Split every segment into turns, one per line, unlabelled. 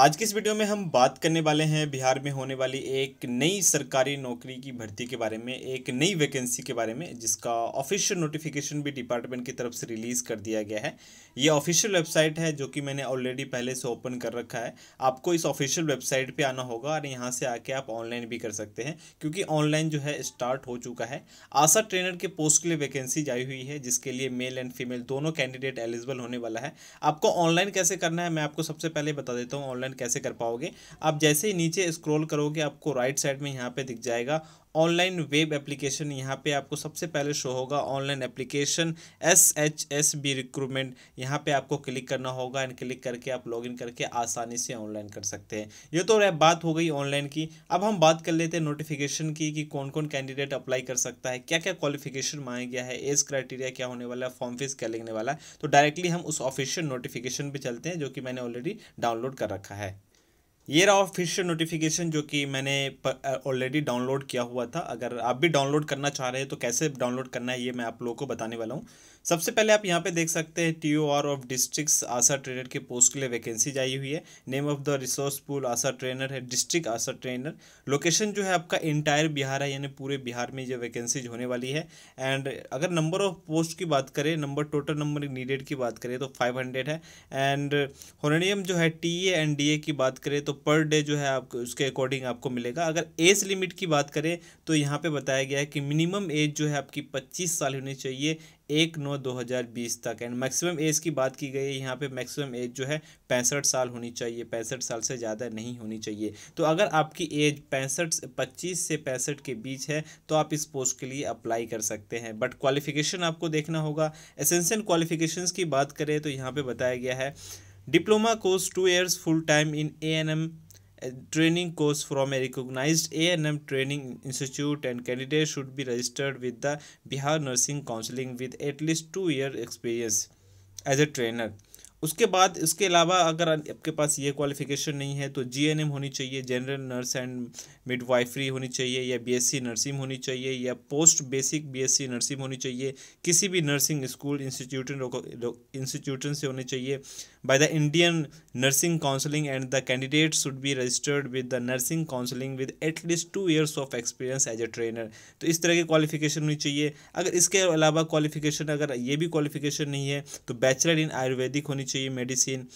आज की इस वीडियो में हम बात करने वाले हैं बिहार में होने वाली एक नई सरकारी नौकरी की भर्ती के बारे में एक नई वैकेंसी के बारे में जिसका ऑफिशियल नोटिफिकेशन भी डिपार्टमेंट की तरफ से रिलीज़ कर दिया गया है ये ऑफिशियल वेबसाइट है जो कि मैंने ऑलरेडी पहले से ओपन कर रखा है आपको इस ऑफिशियल वेबसाइट पर आना होगा और यहाँ से आके आप ऑनलाइन भी कर सकते हैं क्योंकि ऑनलाइन जो है स्टार्ट हो चुका है आशा ट्रेनर के पोस्ट के लिए वैकेंसी जारी हुई है जिसके लिए मेल एंड फीमेल दोनों कैंडिडेट एलिजिबल होने वाला है आपको ऑनलाइन कैसे करना है मैं आपको सबसे पहले बता देता हूँ ऑनलाइन पेमेंट कैसे कर पाओगे आप जैसे ही नीचे स्क्रॉल करोगे आपको राइट साइड में यहाँ पे दिख जाएगा ऑनलाइन वेब एप्लीकेशन यहाँ पे आपको सबसे पहले शो होगा online application S H S B recruitment यहाँ पे आपको क्लिक करना होगा एंड क्लिक करके आप लॉगिन करके आसानी से ऑनलाइन कर सकते हैं ये तो बात हो गई ऑनलाइन की अब हम बात कर लेते हैं नोटिफिकेशन की कि कौन कौन कैंडिडेट अप्लाई कर सकता है क्या क्या क्वालिफिकेशन मांगा गया है एज क्राइटेरिया क्या होने वाला है फॉर्म फीस क्या लगने वाला है तो डायरेक्टली हम उस ऑफिशियल नोटिफिकेशन पर चलते हैं जो कि मैंने ऑलरेडी डाउनलोड कर रखा है ये रहा ऑफिशियल नोटिफिकेशन जो कि मैंने ऑलरेडी डाउनलोड किया हुआ था अगर आप भी डाउनलोड करना चाह रहे हैं तो कैसे डाउनलोड करना है ये मैं आप लोगों को बताने वाला हूँ सबसे पहले आप यहाँ पे देख सकते हैं T R of district ASHA trainer के पोस्ट के लिए वैकेंसी आई हुई है name of the resource pool ASHA trainer है डिस्ट्रिक्ट आशा ट्रेनर लोकेशन जो है आपका इंटायर बिहार है यानी पूरे बिहार में ये वैकेंसीज होने वाली है एंड अगर नंबर ऑफ पोस्ट की बात करें नंबर टोटल नंबर नीडेड की बात करें तो फाइव है एंड होनेडियम जो है टी एंड डी की बात करें तो पर डे जो है आपको उसके अकॉर्डिंग आपको मिलेगा अगर एज लिमिट की बात करें तो यहाँ पे बताया गया है कि मिनिमम एज जो है आपकी पच्चीस साल होनी चाहिए एक नौ दो हज़ार बीस तक एंड मैक्सिमम एज की बात की गई है यहाँ पे मैक्सिमम एज जो है पैंसठ साल होनी चाहिए पैंसठ साल से ज़्यादा नहीं होनी चाहिए तो अगर आपकी एज पैंसठ पच्चीस से पैंसठ के बीच है तो आप इस पोस्ट के लिए अप्लाई कर सकते हैं बट क्वालिफिकेशन आपको देखना होगा एसेंशियल क्वालिफिकेशन की बात करें तो यहाँ पर बताया गया है diploma course 2 years full time in A&M training course from a recognized A&M training institute and candidates should be registered with the Bihar Nursing Counseling with at least two year experience as a trainer उसके बाद इसके अलावा अगर आपके पास ये qualification नहीं है तो जीएनएम होनी चाहिए जनरल नर्स एंड मिडवाइफरी होनी चाहिए या बीएससी नर्सिंग होनी चाहिए या पोस्ट बेसिक बीएससी नर्सिंग होनी चाहिए किसी भी नर्सिंग स्कूल इंस्टीट्यूट इंस्टीट्यूशन से होनी चाहिए by the Indian nursing Counseling and the candidate should be registered with the nursing counseling with at least two years of experience as a trainer तो इस तरह की क्वालिफिकेशन होनी चाहिए अगर इसके अलावा क्वालिफिकेशन अगर ये भी क्वालिफिकेशन नहीं है तो बैचलर इन आयुर्वेदिक होनी चाहिए medicine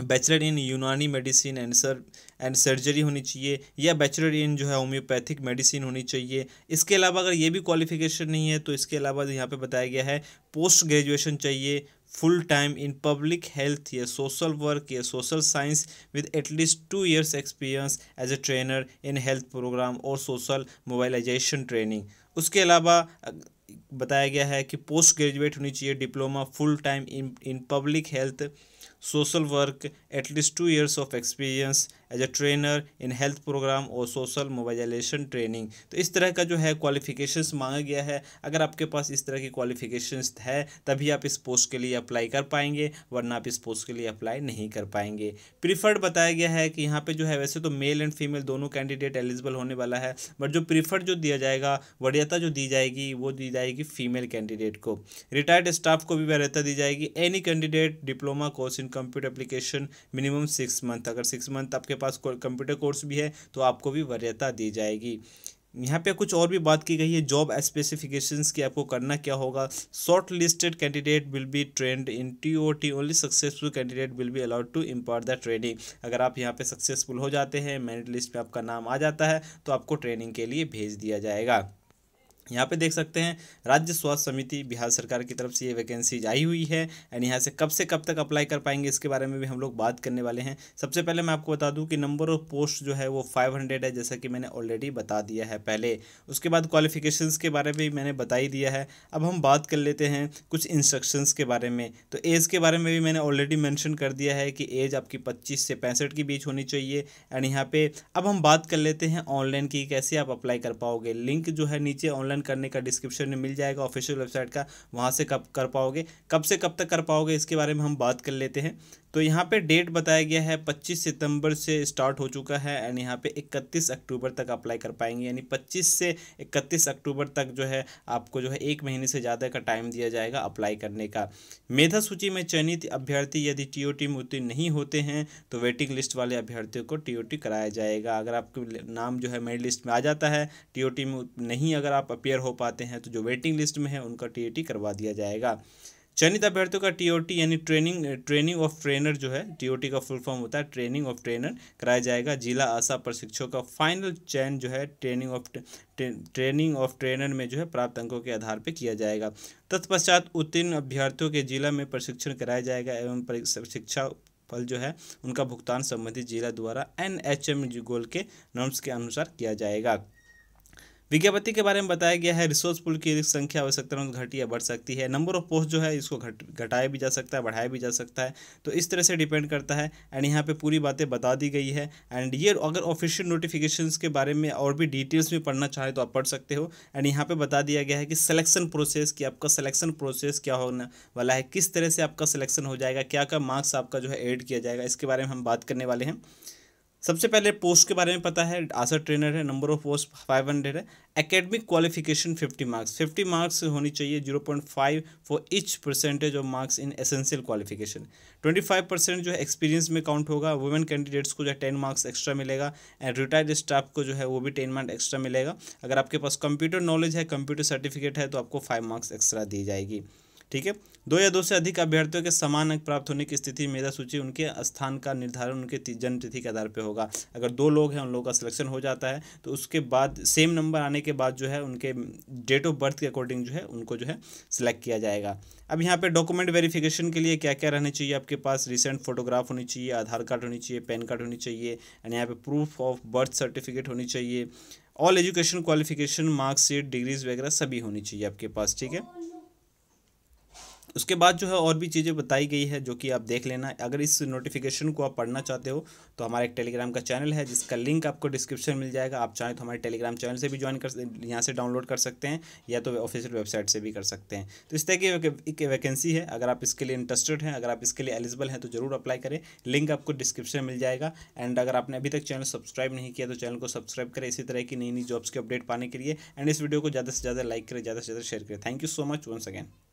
bachelor in Unani medicine and सर एंड सर्जरी होनी चाहिए या बैचलर इन जो है होम्योपैथिक मेडिसिन होनी चाहिए इसके अलावा अगर ये भी क्वालिफिकेशन नहीं है तो इसके अलावा यहाँ पे बताया गया है पोस्ट ग्रेजुएशन चाहिए full time in public health या सोशल वर्क या social science with at least two years experience as a trainer in health programme और सोशल मोबाइलाइजेशन ट्रेनिंग उसके अलावा बताया गया है कि पोस्ट ग्रेजुएट होनी चाहिए diploma full time in in public health social work at least two years of experience as a trainer in health programme और सोशल मोबाइलेशन ट्रेनिंग तो इस तरह का जो है क्वालिफिकेशंस मांगा गया है अगर आपके पास इस तरह की क्वालिफिकेशंस है तभी आप इस पोस्ट के लिए अप्लाई कर पाएंगे वरना आप इस पोस्ट के लिए अप्लाई नहीं कर पाएंगे प्रीफर्ड बताया गया है कि यहाँ पर जो है वैसे तो मेल एंड फीमेल दोनों कैंडिडेट एलिजिबल होने वाला है बट जो प्रीफर्ड जो दिया जाएगा वरीयता जो दी जाएगी वो दी जाएगी फीमेल कैंडिडेट को रिटायर्ड स्टाफ को भी वरीयता दी जाएगी any candidate diploma course in computer application minimum six month अगर सिक्स मंथ आपके पास कंप्यूटर कोर्स भी है तो आपको भी वरीयता दी जाएगी यहाँ पे कुछ और भी बात की गई है जॉब स्पेसिफिकेशंस की आपको करना क्या होगा shortlisted candidate will be trained in T O T only successful candidate will be allowed to impart the training अगर आप यहाँ पे सक्सेसफुल हो जाते हैं मेरिट लिस्ट पे आपका नाम आ जाता है तो आपको ट्रेनिंग के लिए भेज दिया जाएगा यहाँ पे देख सकते हैं राज्य स्वास्थ्य समिति बिहार सरकार की तरफ से ये वैकेंसीज आई हुई है एंड यहाँ से कब से कब तक अप्लाई कर पाएंगे इसके बारे में भी हम लोग बात करने वाले हैं सबसे पहले मैं आपको बता दूं कि नंबर ऑफ पोस्ट जो है वो 500 है जैसा कि मैंने ऑलरेडी बता दिया है पहले उसके बाद क्वालिफिकेशन के बारे में भी मैंने बता ही दिया है अब हम बात कर लेते हैं कुछ इंस्ट्रक्शंस के बारे में तो एज के बारे में भी मैंने ऑलरेडी मैंशन कर दिया है कि एज आपकी पच्चीस से पैंसठ के बीच होनी चाहिए एंड यहाँ पर अब हम बात कर लेते हैं ऑनलाइन की कैसे आप अप्लाई कर पाओगे लिंक जो है नीचे ऑनलाइन ज्वाइन करने का डिस्क्रिप्शन में मिल जाएगा ऑफिशियल वेबसाइट का वहाँ से कब कर पाओगे कब से कब तक कर पाओगे इसके बारे में हम बात कर लेते हैं तो यहाँ पे डेट बताया गया है 25 सितंबर से स्टार्ट हो चुका है एंड यहाँ पे 31 अक्टूबर तक अप्लाई कर पाएंगे यानी 25 से 31 अक्टूबर तक जो है आपको जो है एक महीने से ज़्यादा का टाइम दिया जाएगा अप्लाई करने का मेधा सूची में चयनित अभ्यर्थी यदि टी में उत्तीर्ण नहीं होते हैं तो वेटिंग लिस्ट वाले अभ्यर्थियों को टी कराया जाएगा अगर आपके नाम जो है मेरिट लिस्ट में आ जाता है टी में नहीं अगर आप अपेयर हो पाते हैं तो जो वेटिंग लिस्ट में है उनका टी करवा दिया जाएगा चयनित अभ्यर्थियों का टीओटी यानी ट्रेनिंग ट्रेनिंग ऑफ ट्रेनर जो है टीओटी का फुल फॉर्म होता है ट्रेनिंग ऑफ ट्रेनर कराया जाएगा जिला आशा प्रशिक्षकों का फाइनल चयन जो है training of training of trainer में जो है प्राप्त अंकों के आधार पर किया जाएगा तत्पश्चात उत्तीर्ण अभ्यर्थियों के जिला में प्रशिक्षण कराया जाएगा एवं शिक्षा फल जो है उनका भुगतान संबंधित जिला द्वारा एन एच एम गोल के नॉर्म्स के अनुसार किया जाएगा विज्ञापति के बारे में बताया गया है रिसोर्स पुल की रिक्त संख्या आवश्यकता अनुसार घटी या बढ़ सकती है नंबर ऑफ पोस्ट जो है इसको घट घटाया भी जा सकता है बढ़ाया भी जा सकता है तो इस तरह से डिपेंड करता है एंड यहाँ पे पूरी बातें बता दी गई है एंड ये अगर ऑफिशियल नोटिफिकेशन के बारे में और भी डिटेल्स में पढ़ना चाहें तो आप पढ़ सकते हो एंड यहाँ पर बता दिया गया है कि सलेक्शन प्रोसेस की आपका सलेक्शन प्रोसेस क्या होने वाला है किस तरह से आपका सलेक्शन हो जाएगा क्या क्या मार्क्स आपका जो है एड किया जाएगा इसके बारे में हम बात करने वाले हैं सबसे पहले पोस्ट के बारे में पता है आशा ट्रेनर है number of post five hundred है academic qualification fifty marks fifty marks होनी चाहिए zero point five for each percentage of marks in essential qualification twenty five percent जो है एक्सपीरियंस में काउंट होगा वुमेन कैंडिडेट्स को जो है टेन मार्क्स एक्स्ट्रा मिलेगा एंड रिटायर्ड स्टाफ को जो है वो भी टेन मार्क्स एक्स्ट्रा मिलेगा अगर आपके पास कंप्यूटर नॉलेज है कंप्यूटर सर्टिफिकेट है तो आपको फाइव मार्क्स एक्स्ट्रा दी जाएगी ठीक है दो या दो से अधिक अभ्यर्थियों के समान अंक प्राप्त होने की स्थिति मेधा सूची उनके स्थान का निर्धारण उनके जन्म तिथि के आधार पर होगा अगर दो लोग हैं उन लोगों का सिलेक्शन हो जाता है तो उसके बाद सेम नंबर आने के बाद जो है उनके डेट ऑफ बर्थ के अकॉर्डिंग जो है उनको जो है सिलेक्ट किया जाएगा अब यहाँ पे डॉक्यूमेंट वेरिफिकेशन के लिए क्या क्या रहने चाहिए आपके पास रिसेंट फोटोग्राफ होनी चाहिए आधार कार्ड होनी चाहिए पैन कार्ड होनी चाहिए एंड यहाँ पे प्रूफ ऑफ बर्थ सर्टिफिकेट होनी चाहिए all education qualification marksheet degrees वगैरह सभी होनी चाहिए आपके पास ठीक है उसके बाद जो है और भी चीज़ें बताई गई है जो कि आप देख लेना अगर इस नोटिफिकेशन को आप पढ़ना चाहते हो तो हमारा एक टेलीग्राम का चैनल है जिसका लिंक आपको डिस्क्रिप्शन मिल जाएगा आप चाहें तो हमारे टेलीग्राम चैनल से भी ज्वाइन कर यहाँ से डाउनलोड कर सकते हैं या तो ऑफिशियल वेबसाइट से भी कर सकते हैं तो इस तरह की एक वैकेंसी है अगर आप इसके लिए इंटरेस्टेड हैं अगर आप इसके लिए एलिजिबल हैं तो ज़रूर अप्लाई करें लिंक आपको डिस्क्रिप्शन मिल जाएगा एंड अगर आपने अभी तक चैनल सब्सक्राइब नहीं किया तो चैनल को सब्सक्राइब करें इसी तरह की नई नई जॉब्स की अपडेट पाने के लिए एंड इस वीडियो को ज़्यादा से ज़्यादा लाइक करें ज़्यादा से ज़्यादा शेयर करें thank you so much once again